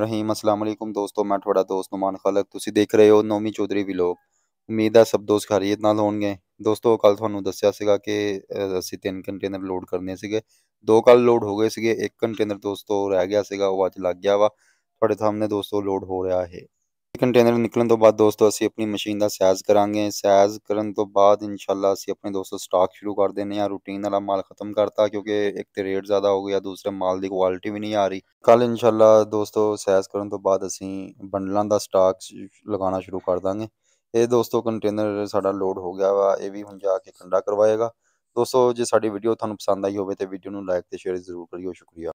ਰਹੀਮ ਅਸਲਾਮ ਅਲੈਕੁਮ ਦੋਸਤੋ ਮੈਂ ਤੁਹਾਡਾ ਦੋਸਤ ਨੁਮਾਨ ਖਲਕ ਤੁਸੀਂ ਦੇਖ ਰਹੇ ਹੋ ਨੌਵੀਂ ਚੌਧਰੀ ਵਲੌਗ ਉਮੀਦ ਆ ਸਭ ਦੋਸਤ ਖਰੀਦ ਨਾਲ ਹੋਣਗੇ ਦੋਸਤੋ ਕੱਲ ਤੁਹਾਨੂੰ ਦੱਸਿਆ ਸੀਗਾ ਕਿ ਅਸੀਂ ਤਿੰਨ ਕੰਟੇਨਰ ਲੋਡ ਕਰਨੇ ਸੀਗੇ ਦੋ ਕੱਲ ਲੋਡ ਹੋ ਗਏ ਸੀਗੇ ਇੱਕ ਕੰਟੇਨਰ ਦੋਸਤੋ ਰਹਿ ਗਿਆ ਸੀਗਾ ਉਹ ਅੱਜ ਲੱਗ ਗਿਆ ਵਾ ਤੁਹਾਡੇ ਸਾਹਮਣੇ ਦੋਸਤੋ ਲੋਡ ਹੋ ਰਿਹਾ ਹੈ ਕੰਟੇਨਰ ਨਿਕਲਣ ਤੋਂ ਬਾਅਦ ਦੋਸਤੋ ਅਸੀਂ ਆਪਣੀ ਮਸ਼ੀਨ ਦਾ ਸਾਈਜ਼ ਕਰਾਂਗੇ ਸਾਈਜ਼ ਕਰਨ ਤੋਂ ਬਾਅਦ ਇਨਸ਼ਾਅੱਲਾ ਅਸੀਂ ਆਪਣੇ ਦੋਸਤੋ ਸਟਾਕ ਸ਼ੁਰੂ ਕਰ ਦੇਣੇ ਆ ਰੂਟੀਨ ਵਾਲਾ ਮਾਲ ਖਤਮ ਕਰਤਾ ਕਿਉਂਕਿ ਇੱਕ ਤੇ ਰੇਟ ਜ਼ਿਆਦਾ ਹੋ ਗਿਆ ਦੂਸਰੇ ਮਾਲ ਦੀ ਕੁਆਲਿਟੀ ਵੀ ਨਹੀਂ ਆ ਰਹੀ ਕੱਲ ਇਨਸ਼ਾਅੱਲਾ ਦੋਸਤੋ ਸਾਈਜ਼ ਕਰਨ ਤੋਂ ਬਾਅਦ ਅਸੀਂ ਬੰਡਲਾਂ ਦਾ ਸਟਾਕ ਲਗਾਉਣਾ ਸ਼ੁਰੂ ਕਰ ਦਾਂਗੇ ਇਹ ਦੋਸਤੋ ਕੰਟੇਨਰ ਸਾਡਾ ਲੋਡ ਹੋ ਗਿਆ ਵਾ ਇਹ ਵੀ ਹੁਣ ਜਾ ਕੇ ਠੰਡਾ ਕਰਵਾਏਗਾ ਦੋਸਤੋ ਜੇ ਸਾਡੀ ਵੀਡੀਓ ਤੁਹਾਨੂੰ ਪਸੰਦ ਆਈ ਹੋਵੇ ਤੇ ਵੀਡੀਓ ਨੂੰ ਲਾਈਕ ਤੇ ਸ਼ੇਅਰ ਜ਼ਰੂਰ ਕਰਿਓ ਸ਼ੁਕਰੀਆ